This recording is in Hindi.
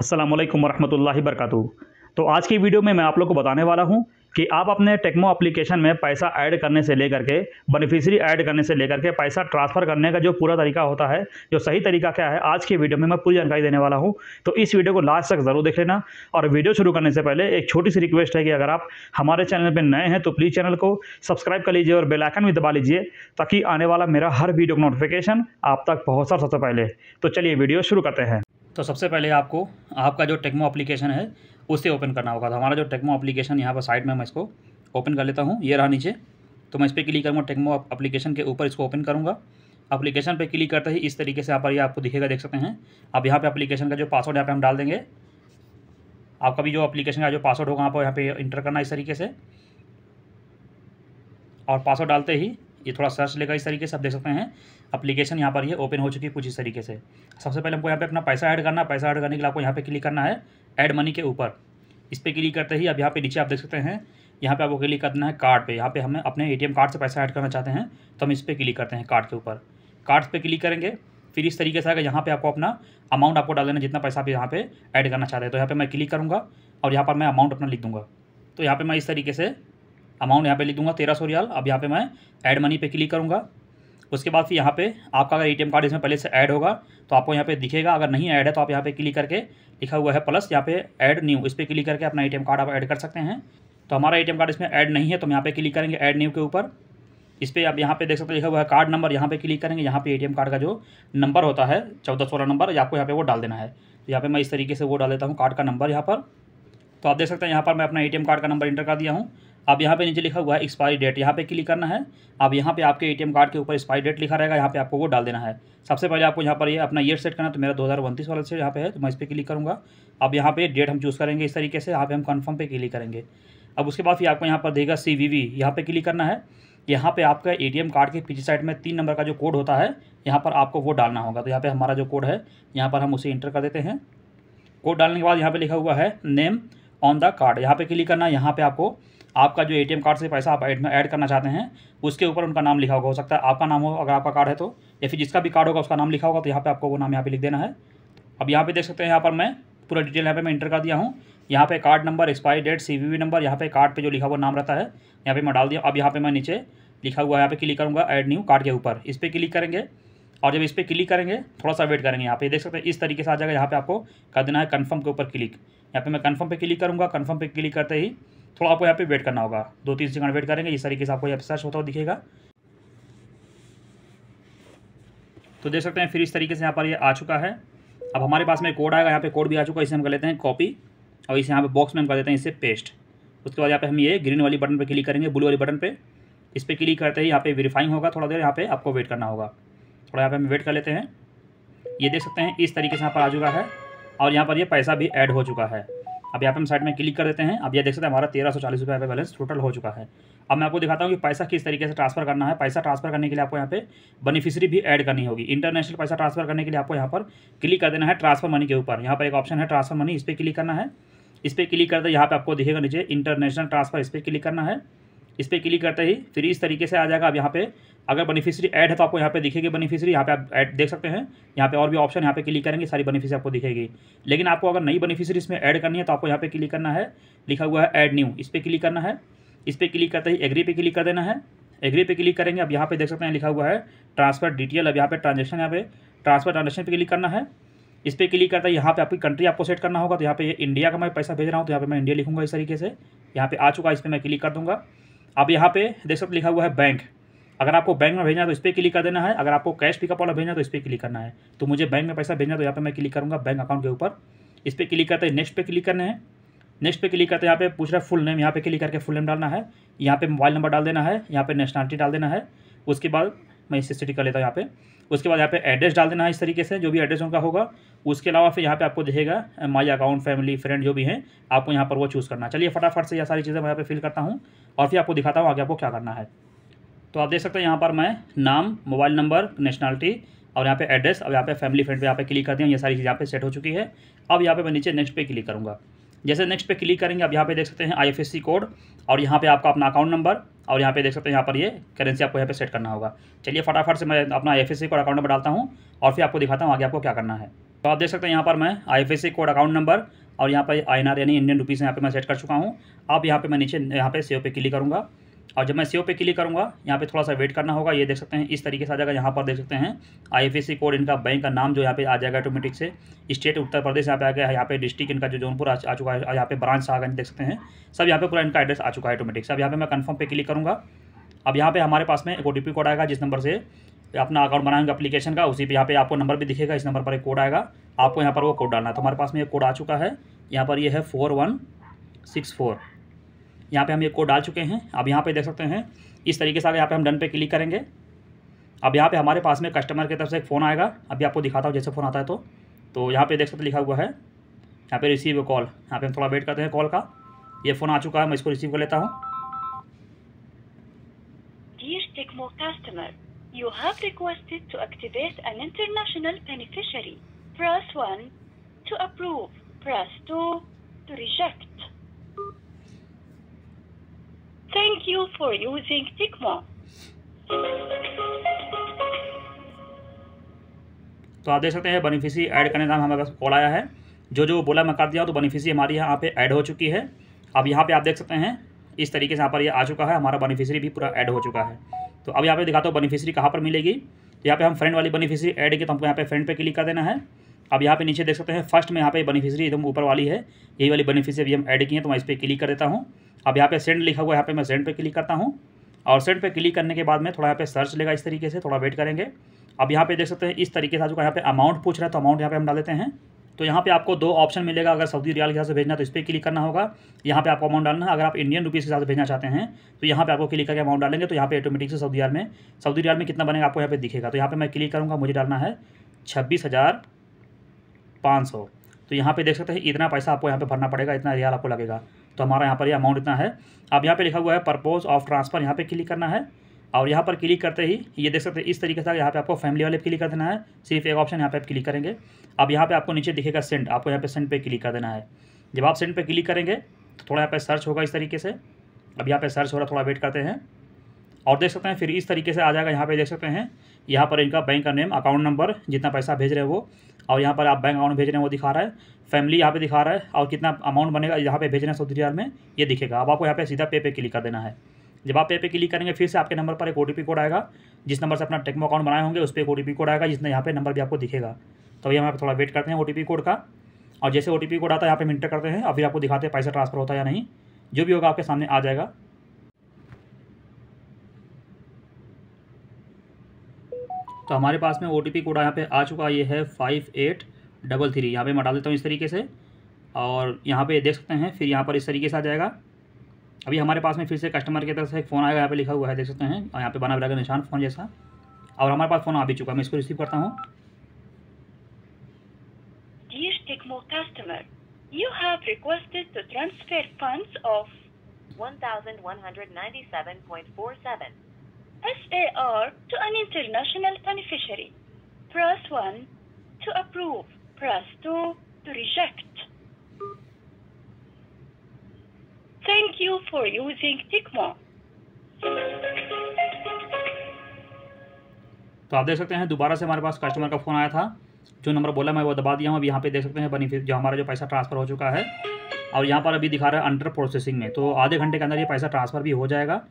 असलम वरहमल वरक तो आज की वीडियो में मैं आप लोग को बताने वाला हूँ कि आप अपने टेक्मो एप्लीकेशन में पैसा ऐड करने से लेकर के बेनिफिशरी ऐड करने से लेकर के पैसा ट्रांसफ़र करने का जो पूरा तरीका होता है जो सही तरीका क्या है आज की वीडियो में मैं पूरी जानकारी देने वाला हूं तो इस वीडियो को लास्ट तक ज़रूर देख लेना और वीडियो शुरू करने से पहले एक छोटी सी रिक्वेस्ट है कि अगर आप हमारे चैनल पर नए हैं तो प्लीज़ चैनल को सब्सक्राइब कर लीजिए और बेलाइकन भी दबा लीजिए ताकि आने वाला मेरा हर वीडियो का नोटिफिकेशन आप तक पहुँच सबसे पहले तो चलिए वीडियो शुरू करते हैं तो सबसे पहले आपको आपका जो टेक्मो अप्लीकेशन है उसे ओपन करना होगा तो हमारा जो टेक्मो अप्लीकेशन यहाँ पर साइड में मैं इसको ओपन कर लेता हूँ ये रहा नीचे तो मैं इस पर क्लिक करूँगा टेक्मो अप्लीकेशन के ऊपर इसको ओपन करूँगा अप्लीकेशन पर क्लिक करते ही इस तरीके से यहाँ पर ये आपको दिखेगा देख सकते हैं अब यहाँ पर अप्लीकेशन का जो पासवर्ड यहाँ पे हम डाल देंगे आपका भी जो अप्लीकेशन का जो पासवर्ड होगा आप यहाँ पे इंटर करना इस तरीके से और पासवर्ड डालते ही ये थोड़ा सर्च लेगा इस तरीके से आप देख सकते हैं अप्लीकेशन यहाँ पर ये ओपन हो चुकी है कुछ इस तरीके से सबसे पहले हमको यहाँ पे अपना पैसा ऐड करना है पैसा ऐड करने के लिए आपको यहाँ पे क्लिक करना है ऐड मनी के ऊपर इस पर क्लिक करते ही अब यहाँ पे नीचे आप देख सकते हैं यहाँ पे आपको क्लिक करना है कार्ड पे यहाँ पे हमें अपने ए कार्ड से पैसा ऐड करना चाहते हैं तो हम इस पर क्लिक करते हैं कार्ड के ऊपर कार्ड पर क्लिक करेंगे फिर इस तरीके से आएगा यहाँ पर आपको अपना अमाउंट आपको डाल देना जितना पैसा आप यहाँ पर ऐड करना चाहते हैं तो यहाँ पर मैं क्लिक करूँगा और यहाँ पर मैं अमाउंट अपना लिख दूँगा तो यहाँ पे मैं इस तरीके से अमाउंट यहाँ पे लिख दूंगा तेरह सौ रियाल अब यहाँ पे मैं ऐड मनी पे क्लिक करूँगा उसके बाद फिर यहाँ पे आपका अगर एटीएम कार्ड इसमें पहले से ऐड होगा तो आपको यहाँ पे दिखेगा अगर नहीं ऐड है तो आप यहाँ पे क्लिक करके लिखा हुआ है प्लस यहाँ पे ऐड न्यू इस पर क्लिक करके अपना एटीएम कार्ड आप ऐड कर सकते हैं तो हमारा एटीएम कार्ड इसमें ऐड नहीं है तो हम यहाँ पे क्लिक करेंगे ऐड न्यू के ऊपर इस पर आप यहाँ पे देख सकते हैं लिखा हुआ है कार्ड नंबर यहाँ पे क्लिक करेंगे यहाँ पे एटीएम कार्ड का जो नंबर होता है चौदह सोलह नंबर आपको यहाँ पे वो डाल देना है यहाँ पे मैं इस तरीके से वो डाल देता हूँ कार्ड का नंबर यहाँ पर तो आप देख सकते हैं यहाँ पर मैं अपना एटीएम कार्ड का नंबर इंटर कर दिया हूँ अब यहाँ पे नीचे लिखा हुआ है एक्सपायरी डेट यहाँ पे क्लिक करना है अब यहाँ पे आपके एटीएम कार्ड के ऊपर एक्सपायरी डेट लिखा रहेगा यहाँ पे आपको वो डाल देना है सबसे पहले आपको यहाँ पर ये यह अपना ईयर सेट करना तो मेरा दो हज़ार उनतीस वाला से यहाँ पे है तो मैं इस पर क्लिक करूँगा अब यहाँ पे डेट हम चूज़ करेंगे इस तरीके से यहाँ पे हम कन्फर्म पे क्लिक करेंगे अब उसके बाद फिर आपको यहाँ पर देगा सी वी वी यहाँ पर क्लिक करना है यहाँ पर आपका एम कार्ड के पीछे साइड में तीन नंबर का जो कोड होता है यहाँ पर आपको वो डालना होगा तो यहाँ पर हमारा जो कोड है यहाँ पर हम उसे इंटर कर देते हैं कोड डालने के बाद यहाँ पर लिखा हुआ है नेम ऑन द कार्ड यहाँ पे क्लिक करना है यहाँ पे आपको आपका जो ए कार्ड से पैसा आप ऐड ऐड करना चाहते हैं उसके ऊपर उनका नाम लिखा होगा हो सकता है आपका नाम हो अगर आपका कार्ड है तो या फिर जिसका भी कार्ड होगा उसका नाम लिखा होगा तो यहाँ पर आपको वो नाम यहाँ पर लिख देना है अब यहाँ पर देख सकते हैं यहाँ पर मैं पूरा डिटेल यहाँ पर मैं इंटर कर दिया हूँ यहाँ पे card number expiry date C number यहाँ पे कार्ड पे जो लिखा हुआ नाम रहता है यहाँ पे मैं डाल दिया अब यहाँ पे मैं नीचे लिखा हुआ है यहाँ पे क्लिक करूँगा ऐड न्यू कार्ड के ऊपर इस पर क्लिक करेंगे और जब इस पर क्लिक करेंगे थोड़ा सा वेट करेंगे यहाँ पे देख सकते हैं इस तरीके से आ जाएगा यहाँ पे आपको कर देना है कन्फर्म के ऊपर क्लिक यहाँ पे मैं कन्फर्म पे क्लिक करूँगा कन्फर्म पे क्लिक करते ही थोड़ा आपको यहाँ पे वेट करना होगा दो तीन सेकंड वेट करेंगे इस तरीके से आपको यहाँ पे सर्च होता हुआ दिखेगा तो देख सकते हैं फिर इस तरीके से यहाँ पर ये आ चुका है अब हमारे पास में कोड आएगा यहाँ पे कोड भी आ चुका है इसे हम कर लेते हैं कॉपी और इसे यहाँ पे बॉक्स में हम कर देते हैं इसे पेस्ट उसके बाद यहाँ पे हम ये ग्रीन वाली बटन पे क्लिक करेंगे ब्लू वाली बटन पे इस पर क्लिक करते ही यहाँ पे वेरीफाइंग होगा थोड़ा देर यहाँ पे आपको वेट करना होगा थोड़ा यहाँ पे हम वेट कर लेते हैं ये देख सकते हैं इस तरीके से यहाँ पर आ चुका है और यहाँ पर ये पैसा भी ऐड हो चुका है अब यहाँ पे हम साइड में क्लिक कर देते हैं अब ये देख सकते हैं हमारा तेरह सौ चालीस रुपये बैलेंस टोटल हो चुका है अब मैं आपको दिखाता हूँ कि पैसा किस तरीके से ट्रांसफर करना है पैसा ट्रांसफर करने के लिए आपको यहाँ पे बेनिफिशियरी भी ऐड करनी होगी इंटरनेशनल पैसा ट्रांसफर करने के लिए आपको यहाँ पर क्लिक कर देना है ट्रांसफर मनी के ऊपर यहाँ पर एक ऑप्शन है ट्रांसफर मनी इस पर क्लिक करना है इस पर क्लिक कर दे यहाँ पर आपको दिखेगा नीचे इंटरनेशनल ट्रांसफर इस पर क्लिक करना है इस पर क्लिक करते ही फिर इस तरीके से आ जाएगा अब यहाँ पे अगर बेनिफिशियरी ऐड है तो आपको यहाँ पे दिखेगी बेनिफिशियरी यहाँ पे आप ऐड देख सकते हैं यहाँ पे और भी ऑप्शन यहाँ पे क्लिक करेंगे सारी बेनिफिशियरी आपको दिखेगी लेकिन आपको अगर नई बेनिफिशियरी इसमें ऐड करनी है तो आपको यहाँ पे क्लिक करना है लिखा हुआ है ऐड न्यू इस पर क्लिक करना है इस पर क्लिक करते ही एग्री पे क्लिक कर देना है एग्री पे क्लिक करेंगे अब यहाँ पे देख सकते हैं लिखा हुआ है ट्रांसफर डिटेल अब यहाँ पे ट्रांजेक्शन यहाँ पे ट्रांसफर ट्रांजेक्शन पे क्लिक करना है इस पर क्लिक करता है यहाँ पे आपकी कंट्री आपको सेट करना होगा तो यहाँ पे इंडिया का मैं पैसा भेज रहा हूँ तो यहाँ पे मैं इंडिया लिखूंगा इस तरीके से यहाँ पे आ चुका है इस पर मैं क्लिक कर दूंगा अब यहाँ पे देख सकते लिखा हुआ है बैंक अगर आपको बैंक में भेजना है तो इस पर क्लिक कर देना है अगर आपको कैश पिकअप वाला भेजना है तो इस पर क्लिक करना है तो मुझे बैंक में पैसा भेजना है तो यहाँ पर मैं क्लिक करूँगा बैंक अकाउंट के ऊपर इस पर क्लिक करते हैं नेक्स्ट पे क्लिक करने हैं नेक्स्ट पे क्लिक करते हैं यहाँ पे पूछ रहा है फुल नेम यहाँ पे क्लिक करके फुल नेम डालना है यहाँ पे मोबाइल नंबर डाल देना है यहाँ पे नेशनलिटी डाल देना है उसके बाद मैं इसे सिटी कर लेता हूँ यहाँ पे उसके बाद यहाँ पे एड्रेस डाल देना है इस तरीके से जो भी एड्रेस उनका होगा उसके अलावा फिर यहाँ पे आपको दिखेगा माई अकाउंट फैमिली फ्रेंड जो भी हैं आपको यहाँ पर वो चूज़ करना चलिए फटाफट से यह सारी चीज़ें मैं यहाँ पर फिल करता हूँ और फिर आपको दिखाता हूँ आगे आपको क्या करना है तो आप देख सकते हैं यहाँ पर मैं नाम मोबाइल नंबर नेशनलिटी और यहाँ पे एड्रेस और यहाँ पे फैमिली फ्रेंड पे यहाँ पे क्लिक कर दिया ये सारी चीज़ यहाँ पे सेट हो चुकी है अब यहाँ पे मैं नीचे नेक्स्ट पे क्लिक करूँगा जैसे नेक्स्ट पे क्लिक करेंगे आप यहाँ पे देख सकते हैं आईएफएससी कोड और यहाँ पे आपका अपना अकाउंट नंबर और यहाँ पे देख सकते हैं यहाँ पर ये करेंसी आपको यहाँ पे सेट करना होगा चलिए फटाफट से मैं अपना आई कोड अकाउंट नंबर डालता हूँ और फिर आपको दिखाता हूँ आगे आपको क्या करना है तो आप देख सकते हैं यहाँ पर मैं आई कोड अकाउंट नंबर और यहाँ पर आई यानी इंडियन रुपीज़ यहाँ पर मैं सेट कर चुका हूँ आप यहाँ पर मैं नीचे यहाँ पर सेव पे क्लिक करूँगा और जब मैं सेव e पे क्लिक करूँगा यहाँ पे थोड़ा सा वेट करना होगा ये देख सकते हैं इस तरीके से आ जाएगा यहाँ पर देख सकते हैं आईएफएससी कोड इनका बैंक का नाम जो यहाँ पे आ जाएगा ऑटोमेटिक से स्टेट उत्तर प्रदेश यहाँ पे आ गया है यहाँ पे डिस्ट्रिक्ट इनका जो जौनपुर आ, चुका है यहाँ पे ब्रांच शाहगंज देख सकते हैं सब यहाँ पे पूरा इनका एड्रेस आ चुका है ऑटोमेटिक से अब यहाँ पे मैं कन्फर्म पे क्लिक करूँगा अब यहाँ पे हमारे पास में एक ओ कोड आएगा जिस नंबर से अपना अकाउंट बनाएंगे अपलीकेशन का उसी पर यहाँ पे आपको नंबर भी दिखेगा इस नंबर पर एक कोड आएगा आपको यहाँ पर वो कोड डालना है तो हमारे पास में एक कोड आ चुका है यहाँ पर ये है फोर वन सिक्स फोर यहाँ पे हम ये कोड डाल चुके हैं अब यहाँ पे देख सकते हैं इस तरीके से अगर यहाँ पे हम डन पे क्लिक करेंगे अब यहाँ पे हमारे पास में कस्टमर की तरफ से एक फ़ोन आएगा अभी आपको दिखाता हूँ जैसे फ़ोन आता है तो तो यहाँ पे देख सकते लिखा हुआ है यहाँ पे रिसीव कॉल यहाँ पे हम थोड़ा वेट करते हैं कॉल का ये फ़ोन आ चुका है मैं इसको रिसीव कर लेता हूँ You have requested to approve. Press 2 to reject. Thank you for using Tikmo. तो आप देख सकते हैं बेनिफिशरी ऐड करने नाम हमारे पास कॉल आया है जो जो बोला मैं कर दिया तो बेनिफिशरी हमारी यहाँ पे ऐड हो चुकी है अब यहाँ पे आप देख सकते हैं इस तरीके से यहाँ पर ये आ चुका है हमारा बेनिफिशरी भी पूरा ऐड हो चुका है तो अब यहाँ पे दिखाता हूँ बेनिफिशरी कहाँ पर मिलेगी तो यहाँ पे हम फ्रेंड वाली बेनिफिशरी ऐड की तो हमको यहाँ पे फ्रेंड पर क्लिक कर देना है अब यहाँ पे नीचे देख सकते हैं फर्स्ट में यहाँ पे बेनिफिशियरी एकदम ऊपर वाली है यही वाली बेनिफिशियरी हम ऐड किए हैं तो मैं इस पर क्लिक कर देता हूँ अब यहाँ पे सेंड लिखा हुआ है यहाँ पे मैं सेंड पे क्लिक करता हूँ और सेंड पे क्लिक करने के बाद में थोड़ा यहाँ पे सर्च लेगा इस तरीके से थोड़ा वेट करेंगे अब यहाँ पे देख सकते हैं इस तरीके से आ चुका यहाँ पे अमाउंट पूछ रहा है तो अमाउंट यहाँ पे हम डाल देते हैं तो यहाँ पे आपको दो ऑप्शन मिलेगा अगर सऊदी रियाल के हिसाब से भेजना तो इस पर क्लिक करना होगा यहाँ पे आपको अमाउंट डालना है अगर आप इंडियन रुपीज़ के हिसाब से भेजना चाहते हैं तो यहाँ पे आपको क्लिक करके अमाउंट डालेंगे तो यहाँ पे ऑटोमेटिक से सऊदी रियाल में सऊदी रियाल में कितना बनेगा आपको यहाँ पे दिखेगा तो यहाँ पे मैं क्लिक करूँगा मुझे डालना है छब्बीस हज़ार पाँच सौ तो यहाँ पे देख सकते हैं इतना पैसा आपको यहाँ पे भरना पड़ेगा इतना रियाल आपको लगेगा तो हमारा यहाँ पर ये अमाउंट इतना है अब यहाँ पे लिखा हुआ है परपोज ऑफ ट्रांसफ़र यहाँ पे क्लिक करना है और यहाँ पर क्लिक करते ही ये देख सकते हैं इस तरीके से यहाँ पे आपको फैमिली वाले क्लिक कर देना है सिर्फ एक ऑप्शन यहाँ पे आप क्लिक करेंगे अब यहाँ पे आपको नीचे दिखेगा सेंड आपको यहाँ पे सेंड पे क्लिक कर देना है जब आप सेंड पे क्लिक करेंगे तो थोड़ा यहाँ पे सर्च होगा इस तरीके से अब यहाँ पे सर्च हो रहा थोड़ा वेट करते हैं और देख सकते हैं फिर इस तरीके से आ जाएगा यहाँ पे देख सकते हैं यहाँ पर इनका बैंक का नेम अकाउंट नंबर जितना पैसा भेज रहे हो और यहाँ पर आप बैंक अकाउंट भेज रहे हैं वो दिखा रहा है फैमिली यहाँ पे दिखा रहा है और कितना अमाउंट बनेगा यहाँ पे रहे हैं सऊदी रियाल में ये दिखेगा अब आपको यहाँ पे सीधा पे पे क्लिक कर देना है जब आप पे पे क्लिक करेंगे फिर से आपके नंबर पर एक ओ कोड आएगा जिस नंबर से अपना टेक्मो अकाउंट बनाए होंगे उस पर एक ओ कोड आएगा जिसने यहाँ पे नंबर भी आपको दिखेगा तो अभी हम थोड़ा वेट करते हैं ओ कोड का और जैसे ओ कोड आता है यहाँ पे हम इंटर करते हैं अभी आपको दिखाते हैं पैसा ट्रांसफर होता है या नहीं जो भी होगा आपके सामने आ जाएगा तो हमारे पास में ओ कोड यहाँ पे आ चुका ये है फाइव एट डबल थ्री यहाँ पर मैं डाल देता हूँ इस तरीके से और यहाँ पे देख सकते हैं फिर यहाँ पर इस तरीके से आ जाएगा अभी हमारे पास में फिर से कस्टमर की तरफ से एक फ़ोन आएगा यहाँ पे लिखा हुआ है देख सकते हैं और यहाँ पे बना बनाकर निशान फ़ोन जैसा और हमारे पास फ़ोन आ भी चुका है मैं इसको रिसीव करता हूँ 1197.47 SAR to an international beneficiary. Press 1 to approve. Press 2 to reject. Thank you for using TICMO. तो आप देख सकते हैं दोबारा से हमारे पास कस्टमर का फ़ोन आया था जो नंबर बोला मैं वो दबा दिया हूँ अब यहाँ पे देख सकते हैं बेनिफिट जो हमारा जो पैसा ट्रांसफ़र हो चुका है और यहाँ पर अभी दिखा रहा है अंडर प्रोसेसिंग में तो आधे घंटे के अंदर ये पैसा ट्रांसफ़र भी हो जाएगा